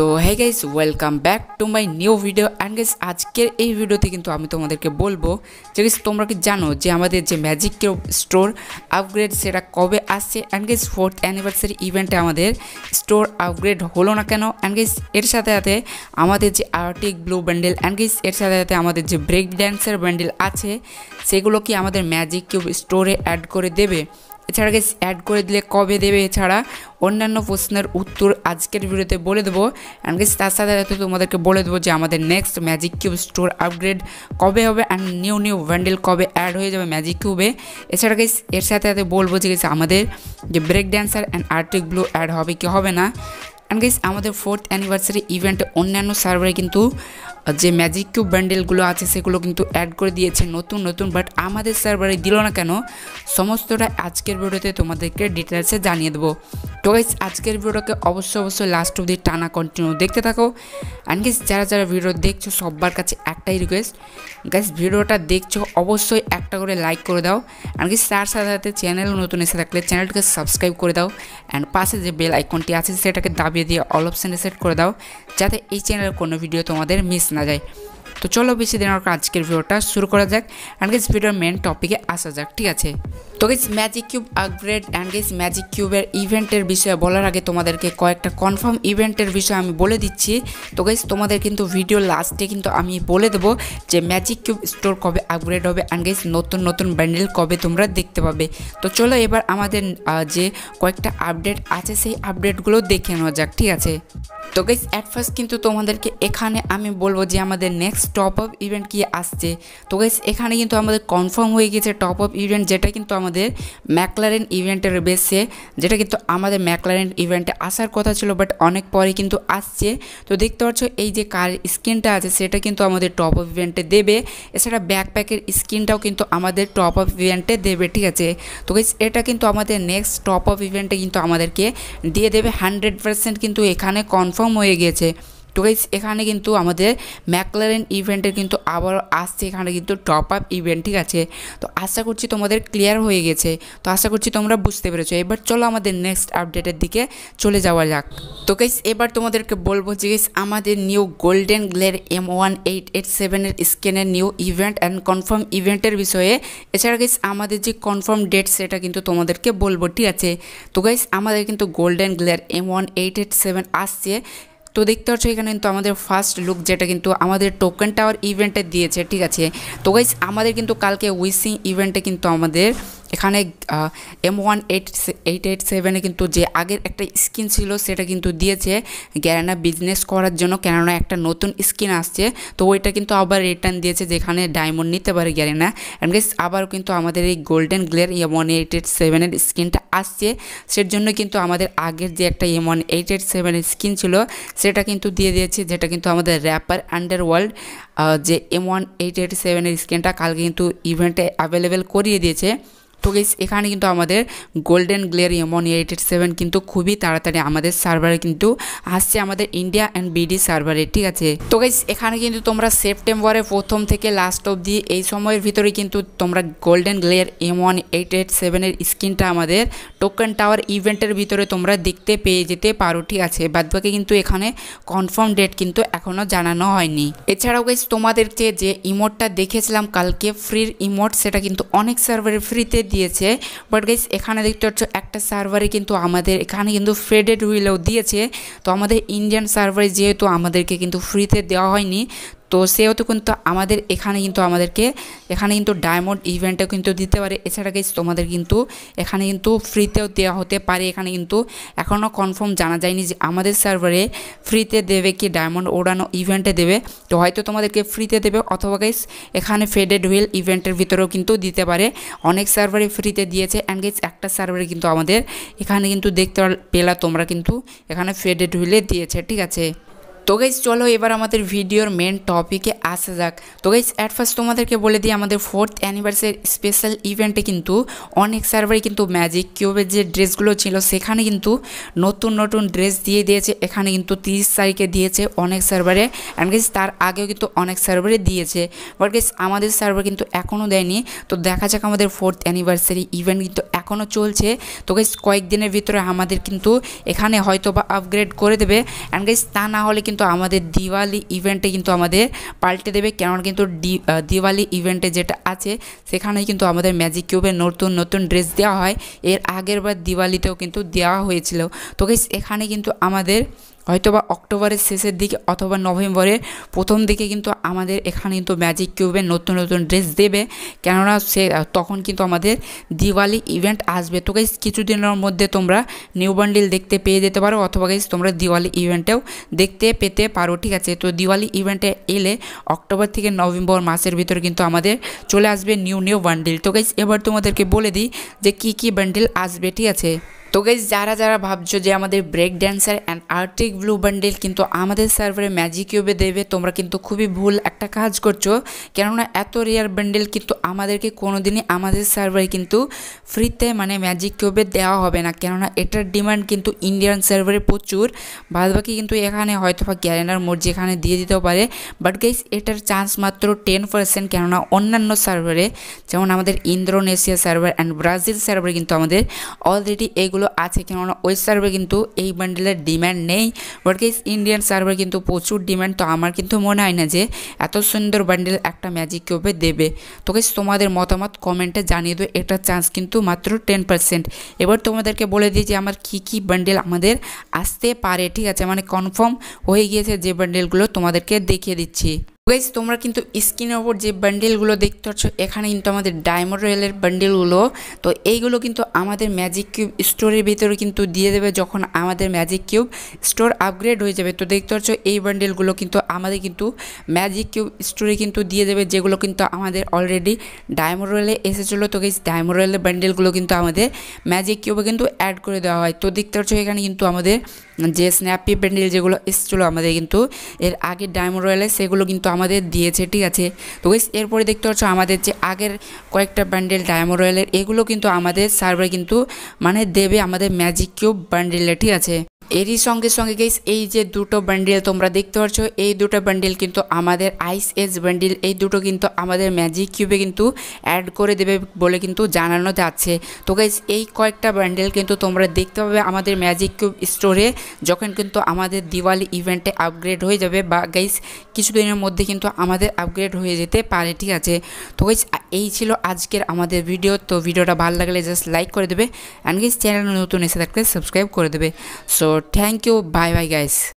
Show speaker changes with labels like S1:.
S1: তো hey guys welcome back to my new video and guys আজকের এই ভিডিওতে কিন্তু আমি তোমাদেরকে বলবো যে গাইস তোমরা কি জানো যে আমাদের যে ম্যাজিক স্টোর আপগ্রেড সেটা কবে আসছে অ্যান্ড গাইস ফোর্থ অ্যানিভার্সারি ইভেন্টে আমাদের স্টোর আপগ্রেড হলো না কেন অ্যান্ড গাইস এর সাথে সাথে আমাদের যে Arctic blue bundle and guys এর সাথে সাথে আমাদের যে ব্রেক ড্যান্সের ব্যান্ডেল আছে সেগুলো কি আমাদের ম্যাজিক কিউব স্টোরে অ্যাড করে দেবে এছাড়া গেস অ্যাড করে দিলে কবে দেবে এছাড়া অন্যান্য প্রশ্নের উত্তর আজকের ভিডিওতে বলে দেবো অ্যান্ড গেস তার সাথে সাথে তোমাদেরকে বলে দেবো যে আমাদের next magic cube store upgrade কবে হবে অ্যান্ড নিউ নিউ ব্যান্ডেল কবে অ্যাড হয়ে যাবে ম্যাজিক কিউবে এছাড়া গেছে এর সাথে সাথে বলবো যে গেছে আমাদের যে break dancer and Arctic blue add হবে কি হবে না অ্যান্ড গেছে আমাদের ফোর্থ অ্যানিভার্সারি ইভেন্টে অন্যান্য সার্ভারে কিন্তু যে ম্যাজিক কিউব ব্যান্ডেলগুলো আছে সেগুলো কিন্তু অ্যাড করে দিয়েছে নতুন নতুন বাট আমাদের সার্ভারে দিল না কেন সমস্তটা আজকের ভিডিওতে তোমাদেরকে ডিটেলসে জানিয়ে দেবো তো গাইস আজকের ভিডিওটাকে অবশ্যই অবশ্যই লাস্ট অবধি টানা কন্টিনিউ দেখতে থাকো অ্যান্ড গাইস যারা যারা ভিডিও দেখছো সবার কাছে একটাই রিকোয়েস্ট গাইস ভিডিওটা দেখছো অবশ্যই একটা করে লাইক করে দাও অ্যান্ড গাইস তার সাথে সাথে চ্যানেল নতুন এসে থাকলে চ্যানেলটাকে সাবস্ক্রাইব করে দাও অ্যান্ড পাশে যে বেল আইকনটি আছে সেটাকে দাবিয়ে দিয়ে অল অপশানে সেট করে দাও যাতে এই চ্যানেলের কোনো ভিডিও তোমাদের মিস ना जाए তো চলো বেশি দিন আমার আজকের ভিডিওটা শুরু করা যাক অ্যান্ড গেস ভিডিওর মেন টপিকে আসা যাক ঠিক আছে তো guys magic cube upgrade and guys magic কিউবের ইভেন্টের বিষয়ে বলার আগে তোমাদেরকে কয়েকটা কনফার্ম ইভেন্টের বিষয়ে আমি বলে দিচ্ছি তো গেস তোমাদের কিন্তু ভিডিও লাস্টে কিন্তু আমি বলে দেবো যে ম্যাজিক কিউব স্টোর কবে আপগ্রেড হবে অ্যান্ড গেস নতুন নতুন ব্যান্ডেল কবে তোমরা দেখতে পাবে তো চলো এবার আমাদের যে কয়েকটা আপডেট আছে সেই আপডেটগুলো দেখে নেওয়া যাক ঠিক আছে তো গেস অ্যাট ফার্স্ট কিন্তু তোমাদেরকে এখানে আমি বলবো যে আমাদের next next top up event কি আসছে তো গাইস এখানে কিন্তু আমাদের কনফার্ম হয়ে গেছে টপ আপ ইভেন্ট যেটা কিন্তু আমাদের ম্যাকলারেন ইভেন্টের বেসে যেটা কিন্তু আমাদের ম্যাকলারেন ইভেন্টে আসার কথা ছিল বাট অনেক পরে কিন্তু আসছে তো দেখতে পাচ্ছ এই যে কার স্ক্রিনটা আছে সেটা কিন্তু আমাদের টপ আপ ইভেন্টে দেবে এছাড়া ব্যাকপ্যাকের স্ক্রিনটাও কিন্তু আমাদের টপ আপ ইভেন্টে দেবে ঠিক আছে তো গাইস এটা কিন্তু আমাদের নেক্সট টপ আপ ইভেন্টে কিন্তু আমাদেরকে দিয়ে দেবে হান্ড্রেড পার্সেন্ট কিন্তু এখানে কনফার্ম হয়ে গেছে তো গাইজ এখানে কিন্তু আমাদের ম্যাকলারেন ইভেন্টের কিন্তু আবারও আসছে এখানে কিন্তু টপ আপ ইভেন্ট ঠিক আছে তো আশা করছি তোমাদের ক্লিয়ার হয়ে গেছে তো আশা করছি তোমরা বুঝতে পেরেছো এবার চলো আমাদের নেক্সট আপডেটের দিকে চলে যাওয়া যাক তো গাইজ এবার তোমাদেরকে বলবো যে গাইজ আমাদের new golden glare M one eight eight সেভেনের স্ক্যানের নিউ ইভেন্ট অ্যান্ড কনফার্ম ইভেন্টের বিষয়ে এছাড়া গাইজ আমাদের যে কনফার্ম ডেট সেটা কিন্তু তোমাদেরকে বলবো ঠিক আছে তো গাইজ আমাদের কিন্তু golden glare M one eight eight seven আসছে তো দেখতে পাচ্ছ এখানে কিন্তু আমাদের ফার্স্ট লুক যেটা কিন্তু আমাদের টোকেন টাওয়ার ইভেন্টে দিয়েছে ঠিক আছে তো গাইস আমাদের কিন্তু কালকে উইসিং ইভেন্টে কিন্তু আমাদের এখানে M one eight eight eight সেভেনে কিন্তু যে আগের একটা স্কিন ছিল সেটা কিন্তু দিয়েছে গ্যারানা বিজনেস করার জন্য কেননা একটা নতুন স্কিন আসছে তো ওইটা কিন্তু আবার রিটার্ন দিয়েছে যেখানে ডায়মন্ড নিতে পারে গ্যারেনা অ্যান্ড গেস আবারও কিন্তু আমাদের এই golden glare M one eight eight সেভেনের স্কিনটা আসছে সেটার জন্য কিন্তু আমাদের আগের যে একটা এম ওয়ান এইট এইট সেভেনের স্কিন ছিল সেটা কিন্তু দিয়ে দিয়েছে যেটা কিন্তু আমাদের র্যাপার আন্ডার ওয়ার্ল্ড যে এম ওয়ান এইট এইট সেভেনের স্কিনটা কালকে কিন্তু ইভেন্টে অ্যাভেলেবেল করিয়ে দিয়েছে তো গেস এখানে কিন্তু আমাদের গোল্ডেন গ্লেয়ার এমন এইটেড সেভেন কিন্তু খুবই তাড়াতাড়ি আমাদের সার্ভারে কিন্তু আসছে আমাদের ইন্ডিয়া অ্যান্ড বিডি সার্ভারে ঠিক আছে তো গেস এখানে কিন্তু তোমরা সেপ্টেম্বরের প্রথম থেকে লাস্ট অবধি এই সময়ের ভিতরে কিন্তু তোমরা golden glare M one eight eight সেভেনের স্ক্রিনটা আমাদের টোকেন টাওয়ার ইভেন্টের ভিতরে তোমরা দেখতে পেয়ে যেতে পারো ঠিক আছে বাদবাকি কিন্তু এখানে কনফার্ম ডেট কিন্তু এখনও জানানো হয়নি এছাড়াও গেস তোমাদেরকে যে ইমোটটা দেখেছিলাম কালকে ফ্রির ইমোট সেটা কিন্তু অনেক সার্ভারে ফ্রিতে দিয়েছে বাট গাইস এখানে দেখতে পাচ্ছ একটা সার্ভারে কিন্তু আমাদের এখানে কিন্তু ফ্রেডেড হুইলও দিয়েছে তো আমাদের ইন্ডিয়ান সার্ভারে যেহেতু আমাদেরকে কিন্তু ফ্রিতে দেওয়া হয়নি তো সেহেতু কিন্তু আমাদের এখানে কিন্তু আমাদেরকে এখানে কিন্তু ডায়মন্ড ইভেন্টটা কিন্তু দিতে পারে এছাড়া গেছে তোমাদের কিন্তু এখানে কিন্তু ফ্রিতেও দেওয়া হতে পারে এখানে কিন্তু এখনও কনফার্ম জানা যায়নি যে আমাদের সার্ভারে ফ্রিতে দেবে কি ডায়মন্ড ওড়ানো ইভেন্টে দেবে তো হয়তো তোমাদেরকে ফ্রিতে দেবে অথবা গেস এখানে ফেডেড হুইল ইভেন্টের ভিতরেও কিন্তু দিতে পারে অনেক সার্ভারে ফ্রিতে দিয়েছে অ্যান্ড গেস একটা সার্ভারে কিন্তু আমাদের এখানে কিন্তু দেখতে পেলা তোমরা কিন্তু এখানে ফেডেড হুইলে দিয়েছে ঠিক আছে তো গাইজ চলো এবার আমাদের ভিডিওর মেন টপিকে আসা যাক তো গাইজ অ্যাট ফার্স্ট তোমাদেরকে বলে দিই আমাদের ফোর্থ অ্যানিভার্সারি স্পেশাল ইভেন্টে কিন্তু অনেক সার্ভারে কিন্তু ম্যাজিক কিউবের যে ড্রেসগুলো ছিল সেখানে কিন্তু নতুন নতুন ড্রেস দিয়ে দিয়েছে এখানে কিন্তু তিরিশ তারিখে দিয়েছে অনেক সার্ভারে অ্যান্ড গাইজ তার আগেও কিন্তু অনেক সার্ভারে দিয়েছে বাট গাইজ আমাদের সার্ভার কিন্তু এখনও দেয়নি তো দেখা যাক আমাদের ফোর্থ অ্যানিভার্সারি ইভেন্ট কিন্তু এখনও চলছে তো গাইজ কয়েকদিনের ভিতরে আমাদের কিন্তু এখানে হয়তো বা আপগ্রেড করে দেবে অ্যান্ড গাইজ তা না হলে কিন্তু কিন্তু আমাদের দিওয়ালি ইভেন্টে কিন্তু আমাদের পাল্টে দেবে কেননা কিন্তু দিওয়ালি ইভেন্টে যেটা আছে সেখানে কিন্তু আমাদের ম্যাজিক কিউবে নতুন নতুন ড্রেস দেওয়া হয় এর আগের বার দিওয়ালিতেও কিন্তু দেওয়া হয়েছিল তো এখানে কিন্তু আমাদের হয়তোবা অক্টোবরের শেষের দিকে অথবা নভেম্বরের প্রথম দিকে কিন্তু আমাদের এখানে কিন্তু ম্যাজিক কিউবে নতুন নতুন ড্রেস দেবে কেননা সে তখন কিন্তু আমাদের দিওয়ালি ইভেন্ট আসবে তো কিছু কিছুদিনের মধ্যে তোমরা নিউ বান্ডিল দেখতে পেয়ে যেতে পারো অথবা গাইজ তোমরা দিওয়ালি ইভেন্টেও দেখতে পেতে পারো ঠিক আছে তো দিওয়ালি ইভেন্টে এলে অক্টোবর থেকে নভেম্বর মাসের ভিতরে কিন্তু আমাদের চলে আসবে নিউ নিউ বান্ডিল তো গাইস এবার তোমাদেরকে বলে দিই যে কি কি বান্ডিল আসবে ঠিক আছে তো গাইজ যারা যারা ভাবছো যে আমাদের break dancer and Arctic blue bundle কিন্তু আমাদের সার্ভারে ম্যাজিক কিউবে দেবে তোমরা কিন্তু খুবই ভুল একটা কাজ করছো কেননা এত রেয়ার ব্যান্ডেল কিন্তু আমাদেরকে কোনো দিনই আমাদের সার্ভারে কিন্তু ফ্রিতে মানে ম্যাজিক কিউবে দেওয়া হবে না কেননা এটার ডিমান্ড কিন্তু ইন্ডিয়ান সার্ভারে প্রচুর বাদবাকি কিন্তু এখানে হয়তো বা গ্যারেনার মোড় যেখানে দিয়ে দিতেও পারে বাট গাইজ এটার চান্স মাত্র টেন পার্সেন্ট কেননা অন্যান্য সার্ভারে যেমন আমাদের ইন্দ্রোনেশিয়া সার্ভার অ্যান্ড ব্রাজিল সার্ভারে কিন্তু আমাদের অলরেডি এগুলো বান্ডেলগুলো আছে কেননা ওই সার্ভে কিন্তু এই বান্ডেলের ডিম্যান্ড নেই বাট ইন্ডিয়ান সার্ভার কিন্তু প্রচুর ডিম্যান্ড তো আমার কিন্তু মনে হয় না যে এত সুন্দর বান্ডেল একটা ম্যাজিক কিউবে দেবে তো কেস তোমাদের মতামত কমেন্টে জানিয়ে দেবে এটার চান্স কিন্তু মাত্র টেন পার্সেন্ট এবার তোমাদেরকে বলে দিই যে আমার কী কী বান্ডেল আমাদের আসতে পারে ঠিক আছে মানে কনফার্ম হয়ে গিয়েছে যে বান্ডেলগুলো তোমাদেরকে দেখিয়ে দিচ্ছি গাইজ তোমরা কিন্তু স্ক্রিনের ওপর যে বান্ডেলগুলো দেখতে পাচ্ছ এখানে কিন্তু আমাদের ডায়মন্ড রয়েলের বান্ডেলগুলো তো এইগুলো কিন্তু আমাদের ম্যাজিক কিউব স্টোরের ভিতরে কিন্তু দিয়ে দেবে যখন আমাদের ম্যাজিক কিউব স্টোর আপগ্রেড হয়ে যাবে তো দেখতে পাচ্ছ এই বান্ডেলগুলো কিন্তু আমাদের কিন্তু ম্যাজিক কিউব স্টোরে কিন্তু দিয়ে দেবে যেগুলো কিন্তু আমাদের অলরেডি ডায়মন্ড রয়েলে এসেছিলো তো গাইজ ডায়মন্ড রয়েলের বান্ডেলগুলো কিন্তু আমাদের ম্যাজিক কিউবে কিন্তু অ্যাড করে দেওয়া হয় তো দেখতে পাচ্ছ এখানে কিন্তু আমাদের যে স্ন্যাপি প্যান্ডেল যেগুলো এসেছিলো আমাদের কিন্তু এর আগের ডায়মন্ড রয়্যালে সেগুলো কিন্তু আমাদের দিয়েছে ঠিক আছে তো ওই এরপরে দেখতে পাচ্ছ আমাদের যে আগের কয়েকটা ব্যান্ডেল ডায়মন্ড রয়্যালের এগুলো কিন্তু আমাদের সার্ভারে কিন্তু মানে দেবে আমাদের ম্যাজিক কিউব ব্যান্ডেলে ঠিক আছে এরই সঙ্গে সঙ্গে গেস এই যে দুটো বান্ডিল তোমরা দেখতে পাচ্ছ এই দুটো বান্ডিল কিন্তু আমাদের আইস এজ বান্ডিল এই দুটো কিন্তু আমাদের ম্যাজিক কিউবে কিন্তু অ্যাড করে দেবে বলে কিন্তু জানানো যাচ্ছে তো গেস এই কয়েকটা বান্ডিল কিন্তু তোমরা দেখতে পাবে আমাদের ম্যাজিক কিউব স্টোরে যখন কিন্তু আমাদের দিওয়ালি ইভেন্টে আপগ্রেড হয়ে যাবে বা গাইস কিছুদিনের মধ্যে কিন্তু আমাদের আপগ্রেড হয়ে যেতে পারে ঠিক আছে তো গাইস এই ছিল আজকের আমাদের ভিডিও তো ভিডিওটা ভালো লাগলে জাস্ট লাইক করে দেবে অ্যান্ড গাইস চ্যানেল নতুন এসে থাকলে সাবস্ক্রাইব করে দেবে so thank you bye bye guys